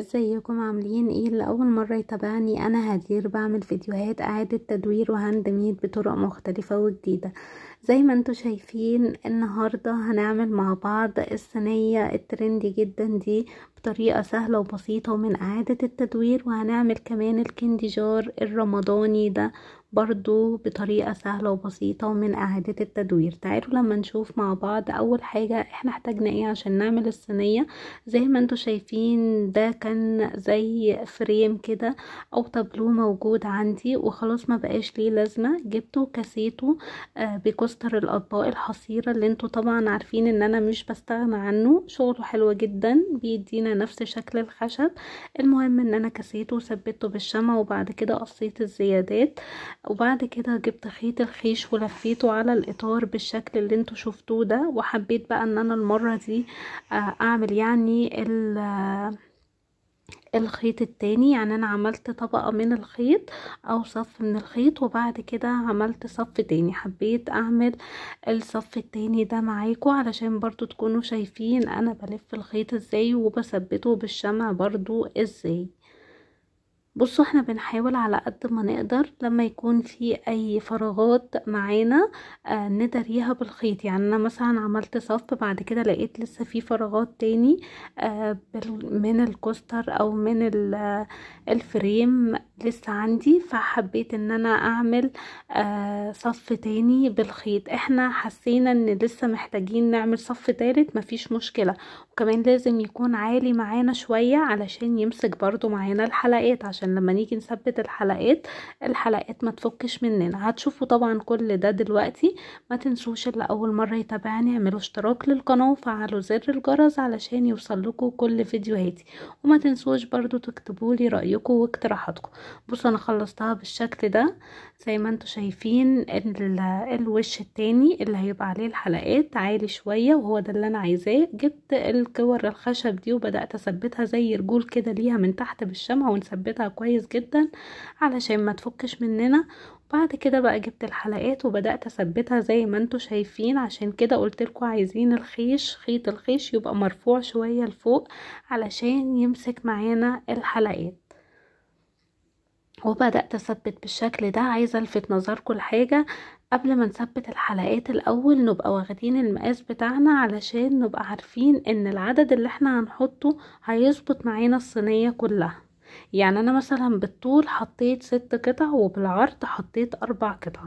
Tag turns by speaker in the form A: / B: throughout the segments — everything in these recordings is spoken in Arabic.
A: ازيكم عاملين ايه اللي اول مره يتابعني انا هدير بعمل فيديوهات اعاده تدوير وهاند ميد بطرق مختلفه وجديده زي ما انتم شايفين النهارده هنعمل مع بعض الصينيه الترندي جدا دي بطريقه سهله وبسيطه ومن اعاده التدوير وهنعمل كمان الكندي جار الرمضاني ده برضو بطريقة سهلة وبسيطة ومن إعادة التدوير تعالوا لما نشوف مع بعض أول حاجة احنا احتاجنا ايه عشان نعمل الصينية زي ما انتوا شايفين ده كان زي فريم كده أو تابلو موجود عندي وخلاص ما بقاش ليه لازمة جبته وكسيته آه، بكوستر الأطباق الحصيرة اللي انتوا طبعا عارفين ان أنا مش بستغنى عنه شغله حلو جدا بيدينا نفس شكل الخشب المهم ان أنا كسيته وثبته بالشمع وبعد كده قصيت الزيادات وبعد كده جبت خيط الخيش ولفيته على الاطار بالشكل اللي انتوا شفتوه ده وحبيت بقى ان انا المرة دي آه، اعمل يعني ال الخيط التاني يعني انا عملت طبقة من الخيط او صف من الخيط وبعد كده عملت صف تاني حبيت اعمل الصف التاني ده معاكم علشان برضو تكونوا شايفين انا بلف الخيط ازاي وبثبته بالشمع برضو ازاي بصوا احنا بنحاول على قد ما نقدر لما يكون في اي فراغات معانا آه، نداريها بالخيط يعني انا مثلا عملت صف بعد كده لقيت لسه في فراغات تاني آه، من الكوستر او من الفريم لسه عندي فحبيت ان انا اعمل آه، صف تاني بالخيط احنا حسينا ان لسه محتاجين نعمل صف تالت مفيش مشكلة وكمان لازم يكون عالي معانا شوية علشان يمسك برضو معانا الحلقات عشان عشان لما نيجي نثبت الحلقات الحلقات ما تفكش مننا هتشوفوا طبعا كل ده دلوقتي ما تنسوش اللي اول مرة يتابعني اعملوا اشتراك للقناة وفعلوا زر الجرس علشان يوصل لكم كل فيديوهاتي وما تنسوش برضو تكتبوا لي رأيكم واقتراحاتكم بصوا انا خلصتها بالشكل ده زي ما انتم شايفين الوش التاني اللي هيبقى عليه الحلقات عالي شوية وهو ده اللي انا عايزاه جبت الكور الخشب دي وبدأت اثبتها زي رجول كده ليها من تحت بالشمع ونثبتها كويس جدا علشان ما تفكش مننا بعد كده بقى جبت الحلقات وبدأت اثبتها زي ما انتوا شايفين عشان كده قلتلكوا عايزين الخيش خيط الخيش يبقى مرفوع شوية لفوق علشان يمسك معانا الحلقات وبدأت أثبت بالشكل ده عايزة ألفت نظركم لحاجة قبل ما نثبت الحلقات الأول نبقى واخدين المقاس بتاعنا علشان نبقى عارفين إن العدد اللي احنا هنحطه هيظبط معانا الصينية كلها يعني انا مثلا بالطول حطيت ست قطع وبالعرض حطيت اربع قطع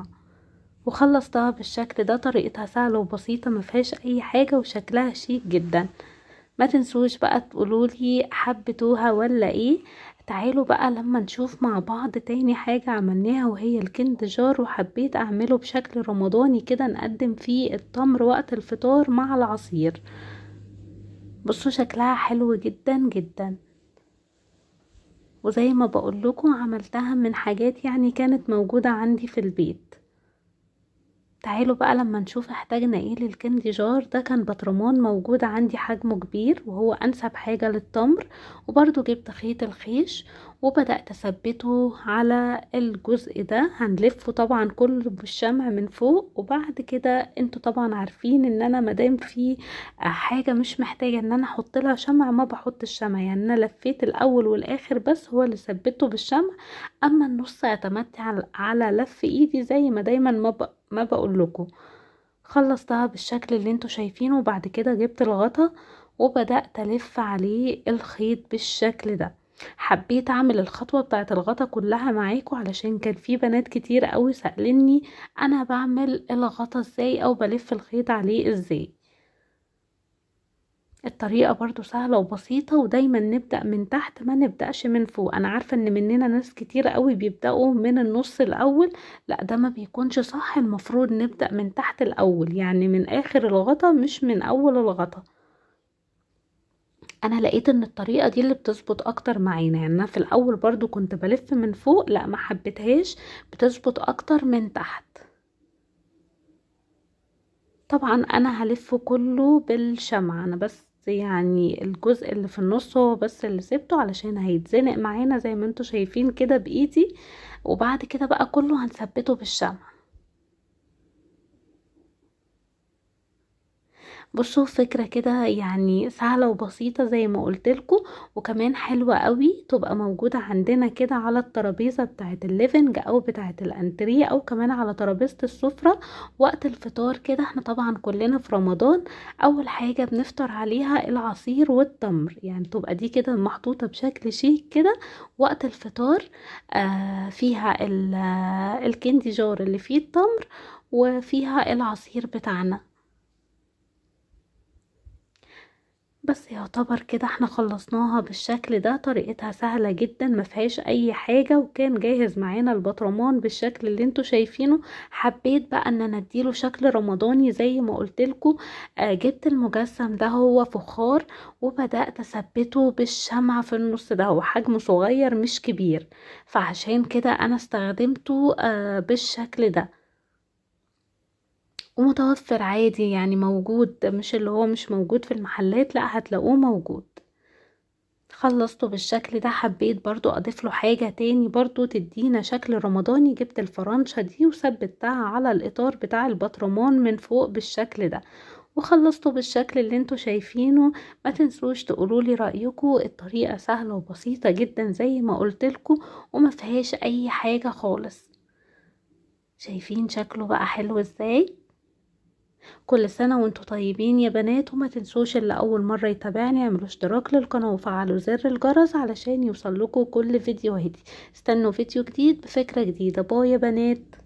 A: وخلصتها بالشكل ده طريقتها سهله وبسيطه ما فيهاش اي حاجه وشكلها شيك جدا ما تنسوش بقى تقولولي حبيتوها ولا ايه تعالوا بقى لما نشوف مع بعض تاني حاجة عملناها وهي الكند جار وحبيت اعمله بشكل رمضاني كده نقدم فيه التمر وقت الفطار مع العصير بصوا شكلها حلو جدا جدا وزي ما بقول لكم عملتها من حاجات يعني كانت موجودة عندي في البيت تعالوا بقى لما نشوف احتاجنا ايه للكندي جار ده كان بطرمان موجود عندي حجمه كبير وهو انسب حاجة للتمر وبرضو جبت خيط الخيش وبدأت اثبته على الجزء ده هنلفه طبعا كله بالشمع من فوق وبعد كده انتوا طبعا عارفين ان انا مدام في حاجة مش محتاجة ان انا احط لها شمع ما بحط الشمع يعني انا لفيت الاول والاخر بس هو اللي ثبته بالشمع اما النص اعتمدت على لف ايدي زي ما دايما ما ما بقول لكم خلصتها بالشكل اللي انتوا شايفينه وبعد كده جبت الغطا وبدأت ألف عليه الخيط بالشكل ده حبيت اعمل الخطوه بتاعه الغطا كلها معاكم علشان كان في بنات كتير قوي سالني انا بعمل الغطا ازاي او بلف الخيط عليه ازاي الطريقة برضو سهلة وبسيطة ودايما نبدأ من تحت ما نبدأش من فوق انا عارفة ان مننا ناس كتير قوي بيبدأوا من النص الاول لا ده ما بيكونش صح المفروض نبدأ من تحت الاول يعني من اخر الغطا مش من اول الغطا انا لقيت ان الطريقه دي اللي بتظبط اكتر معانا يعني انا في الاول برضو كنت بلف من فوق لا ما حبيتهاش بتظبط اكتر من تحت طبعا انا هلفه كله بالشمعة انا بس يعني الجزء اللي في النص هو بس اللي سبته علشان هيتزنق معانا زي ما انتوا شايفين كده بايدي وبعد كده بقى كله هنثبته بالشمع بصوا فكرة كده يعني سهلة وبسيطة زي ما قلتلكوا وكمان حلوة قوي تبقى موجودة عندنا كده على الترابيزة بتاعت الليفنج او بتاعت الانتريه او كمان على ترابيزة السفرة وقت الفطار كده احنا طبعا كلنا في رمضان اول حاجة بنفطر عليها العصير والتمر يعني تبقى دي كده محطوطة بشكل شيك كده وقت الفطار آه، فيها آه، الكندي جار اللي فيه التمر وفيها العصير بتاعنا بس يعتبر كده احنا خلصناها بالشكل ده طريقتها سهلة جدا ما فيهاش اي حاجة وكان جاهز معانا البطرمان بالشكل اللي انتوا شايفينه حبيت بقى ان انا اديله شكل رمضاني زي ما قلتلكوا آه، جبت المجسم ده هو فخار وبدأت اثبته بالشمع في النص ده هو حجمه صغير مش كبير فعشان كده انا استخدمته آه، بالشكل ده ومتوفر عادي يعني موجود مش اللي هو مش موجود في المحلات لا هتلاقوه موجود خلصته بالشكل ده حبيت برضو اضيف له حاجة تاني برضو تدينا شكل رمضاني جبت الفرنشة دي وثبتها على الاطار بتاع البطرمان من فوق بالشكل ده وخلصته بالشكل اللي انتوا شايفينه ما تنسوش تقولولي رأيكم الطريقة سهلة وبسيطة جدا زي ما قلتلكم وما فيهاش اي حاجة خالص شايفين شكله بقى حلو ازاي كل سنة وانتم طيبين يا بنات وما تنسوش اللي أول مرة يتابعني يعملوا اشتراك للقناة وفعلوا زر الجرس علشان يوصل لكم كل فيديو هدي استنوا فيديو جديد بفكرة جديدة باي يا بنات